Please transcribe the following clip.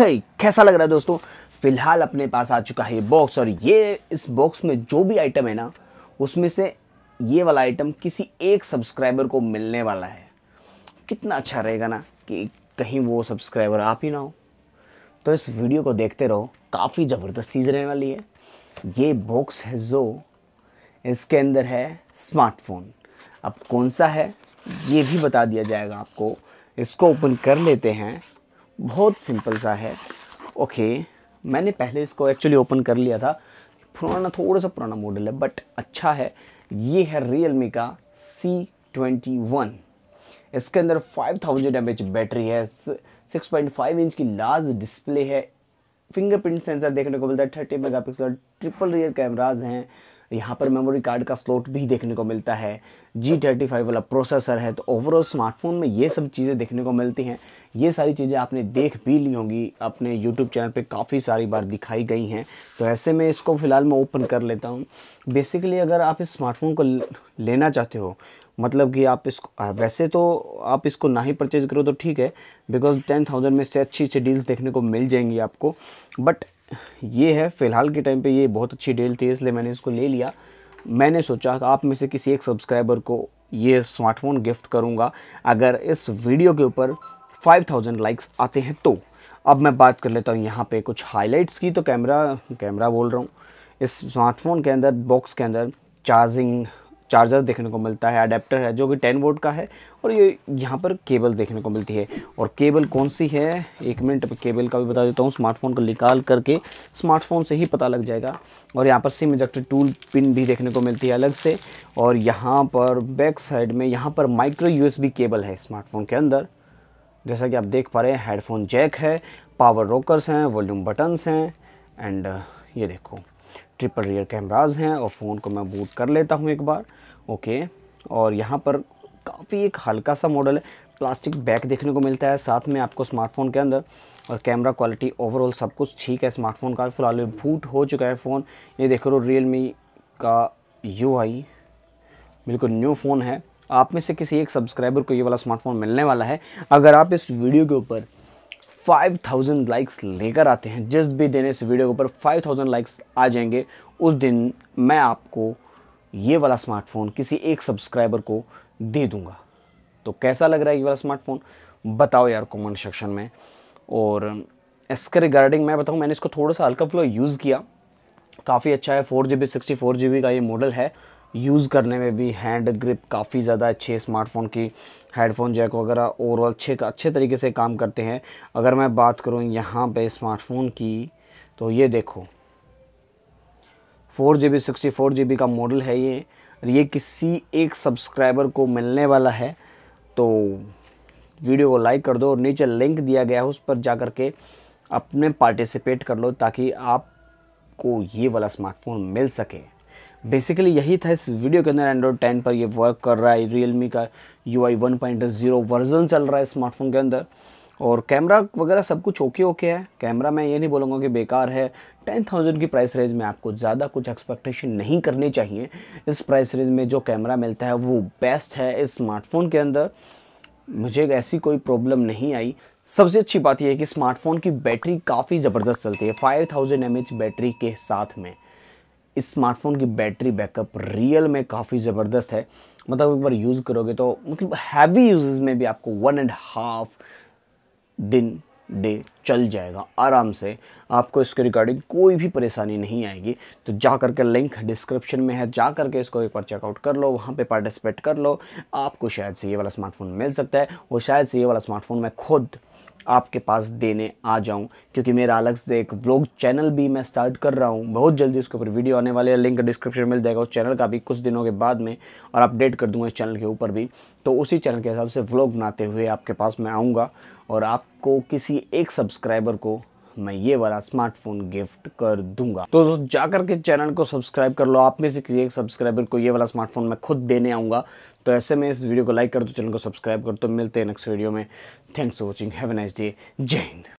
कैसा लग रहा है दोस्तों फिलहाल अपने पास आ चुका है ये बॉक्स और ये इस बॉक्स में जो भी आइटम है ना उसमें से ये वाला आइटम किसी एक सब्सक्राइबर को मिलने वाला है कितना अच्छा रहेगा ना कि कहीं वो सब्सक्राइबर आप ही ना हो तो इस वीडियो को देखते रहो काफ़ी ज़बरदस्त चीज़ रहने वाली है ये बॉक्स है जो इसके अंदर है स्मार्टफोन अब कौन सा है ये भी बता दिया जाएगा आपको इसको ओपन कर लेते हैं बहुत सिंपल सा है ओके मैंने पहले इसको एक्चुअली ओपन कर लिया था पुराना थोड़ा सा पुराना मॉडल है बट अच्छा है ये है रियल मी का सी ट्वेंटी वन इसके अंदर 5000 थाउजेंड बैटरी है 6.5 इंच की लार्ज डिस्प्ले है फिंगरप्रिंट सेंसर देखने को मिलता है thirty megapixel triple rear cameras हैं तो यहाँ पर मेमोरी कार्ड का स्लॉट भी देखने को मिलता है जी थर्टी फाइव वाला प्रोसेसर है तो ओवरऑल स्मार्टफोन में ये सब चीज़ें देखने को मिलती हैं ये सारी चीज़ें आपने देख भी ली होंगी अपने यूट्यूब चैनल पे काफ़ी सारी बार दिखाई गई हैं तो ऐसे में इसको फ़िलहाल मैं ओपन कर लेता हूँ बेसिकली अगर आप इस स्मार्टफोन को लेना चाहते हो मतलब कि आप इसको वैसे तो आप इसको ना ही परचेज़ करो तो ठीक है बिकॉज टेन थाउजेंड में से अच्छी अच्छी डील्स देखने को मिल जाएंगी आपको बट ये है फ़िलहाल के टाइम पे ये बहुत अच्छी डील थी इसलिए मैंने इसको ले लिया मैंने सोचा आप में से किसी एक सब्सक्राइबर को ये स्मार्टफोन गिफ्ट करूँगा अगर इस वीडियो के ऊपर 5000 लाइक्स आते हैं तो अब मैं बात कर लेता हूँ यहाँ पे कुछ हाईलाइट्स की तो कैमरा कैमरा बोल रहा हूँ इस स्मार्टफोन के अंदर बॉक्स के अंदर चार्जिंग चार्जर देखने को मिलता है अडेप्टर है जो कि टेन वोट का है और ये यहाँ पर केबल देखने को मिलती है और केबल कौन सी है एक मिनट केबल का भी बता देता हूँ स्मार्टफोन को निकाल करके स्मार्टफोन से ही पता लग जाएगा और यहाँ पर सिम इजेक्टर टूल पिन भी देखने को मिलती है अलग से और यहाँ पर बैक साइड में यहाँ पर माइक्रो यू केबल है स्मार्टफोन के अंदर जैसा कि आप देख पा रहे हैं हेडफोन जैक है पावर रोकर्स हैं वॉल्यूम बटन्स हैं एंड ये देखो ट्रिपल रियर कैमराज हैं और फ़ोन को मैं बूट कर लेता हूँ एक बार ओके और यहाँ पर काफ़ी एक हल्का सा मॉडल है प्लास्टिक बैक देखने को मिलता है साथ में आपको स्मार्टफोन के अंदर और कैमरा क्वालिटी ओवरऑल सब कुछ ठीक है स्मार्टफोन का फ़िलहाल बूट हो चुका है फ़ोन ये देख रहे हो रियल का यू बिल्कुल न्यू फ़ोन है आप में से किसी एक सब्सक्राइबर को ये वाला स्मार्टफोन मिलने वाला है अगर आप इस वीडियो के ऊपर 5000 लाइक्स लेकर आते हैं जिस भी दिन इस वीडियो के ऊपर 5000 लाइक्स आ जाएंगे उस दिन मैं आपको ये वाला स्मार्टफोन किसी एक सब्सक्राइबर को दे दूंगा तो कैसा लग रहा है ये वाला स्मार्टफोन बताओ यार कमेंट सेक्शन में और इसके रिगार्डिंग मैं बताऊँ मैंने इसको थोड़ा सा हल्का फुल्का यूज़ किया काफ़ी अच्छा है four G B sixty four G B का ये मॉडल है यूज़ करने में भी हैंड ग्रिप काफ़ी ज़्यादा अच्छे स्मार्टफोन की हेडफोन जैक वगैरह ओवरऑल अच्छे अच्छे तरीके से काम करते हैं अगर मैं बात करूँ यहाँ पे स्मार्टफोन की तो ये देखो four G B sixty four G B का मॉडल है ये ये किसी एक सब्सक्राइबर को मिलने वाला है तो वीडियो को लाइक कर दो और नीचे लिंक दिया गया है उस पर जा के अपने पार्टिसिपेट कर लो ताकि आपको ये वाला स्मार्टफोन मिल सके बेसिकली यही था इस वीडियो के अंदर एंड्रॉयड टेन पर ये वर्क कर रहा है रियलमी का U I one point zero version चल रहा है स्मार्टफोन के अंदर और कैमरा वगैरह सब कुछ ओके ओके है कैमरा मैं ये नहीं बोलूँगा कि बेकार है टेन थाउजेंड की प्राइस रेंज में आपको ज़्यादा कुछ एक्सपेक्टेशन नहीं करनी चाहिए इस प्राइस रेंज में जो कैमरा मिलता है वो बेस्ट है इस स्मार्टफोन के अंदर मुझे ऐसी कोई प्रॉब्लम नहीं आई सबसे अच्छी बात यह है कि स्मार्टफोन की बैटरी काफ़ी ज़बरदस्त चलती है फाइव थाउजेंड बैटरी के साथ में इस स्मार्टफोन की बैटरी बैकअप रियल में काफ़ी ज़बरदस्त है मतलब एक बार यूज़ करोगे तो मतलब हैवी यूज़ में भी आपको वन एंड हाफ दिन डे चल जाएगा आराम से आपको इसके रिगार्डिंग कोई भी परेशानी नहीं आएगी तो जा कर के लिंक डिस्क्रिप्शन में है जा कर के इसको एक बार चेकआउट कर लो वहाँ पे पार्टिसिपेट कर लो आपको शायद से ये वाला स्मार्टफोन मिल सकता है और शायद से ये वाला स्मार्टफोन मैं खुद आपके पास देने आ जाऊं क्योंकि मेरा अलग से एक व्लॉग चैनल भी मैं स्टार्ट कर रहा हूं बहुत जल्दी उसके ऊपर वीडियो आने वाले हैं लिंक डिस्क्रिप्शन मिल जाएगा उस चैनल का भी कुछ दिनों के बाद में और अपडेट कर दूंगा इस चैनल के ऊपर भी तो उसी चैनल के हिसाब से व्लॉग बनाते हुए आपके पास मैं आऊँगा और आपको किसी एक सब सब्सक्राइबर को मैं ये वाला स्मार्टफोन गिफ्ट कर दूंगा तो जाकर के चैनल को सब्सक्राइब कर लो आप में से किसी एक सब्सक्राइबर को ये वाला स्मार्टफोन मैं खुद देने आऊंगा तो ऐसे में इस वीडियो को लाइक कर दो चैनल को सब्सक्राइब कर दो तो मिलते हैं नेक्स्ट वीडियो में thanks for watching have nice day Jai Hind